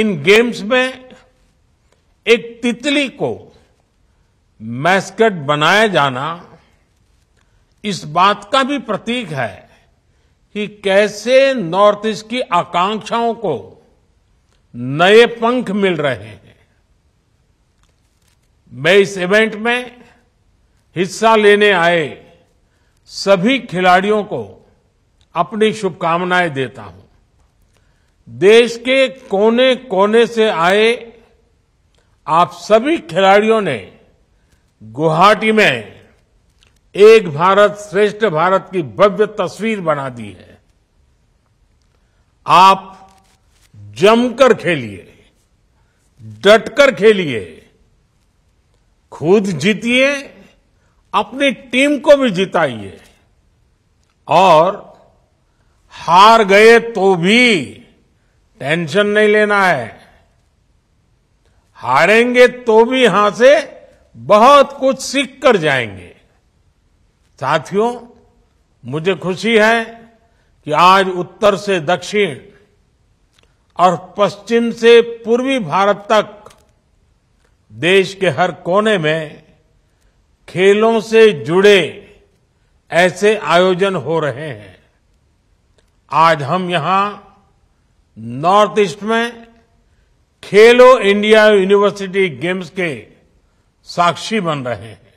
इन games में एक तितली को मैस्कट बनाया जाना इस बात का भी प्रतीक है कि कैसे नॉर्थ ईस्ट की आकांक्षाओं को नए पंख मिल रहे हैं मैं इस इवेंट में हिस्सा लेने आए सभी खिलाड़ियों को अपनी शुभकामनाएं देता हूं देश के कोने कोने से आए आप सभी खिलाड़ियों ने गुवाहाटी में एक भारत श्रेष्ठ भारत की भव्य तस्वीर बना दी है आप जमकर खेलिए डटकर खेलिए खुद जीतिए अपनी टीम को भी जिताइए और हार गए तो भी टेंशन नहीं लेना है हारेंगे तो भी यहां से बहुत कुछ सीख कर जाएंगे साथियों मुझे खुशी है कि आज उत्तर से दक्षिण और पश्चिम से पूर्वी भारत तक देश के हर कोने में खेलों से जुड़े ऐसे आयोजन हो रहे हैं आज हम यहां नॉर्थ ईस्ट में खेलो इंडिया यूनिवर्सिटी गेम्स के साक्षी बन रहे हैं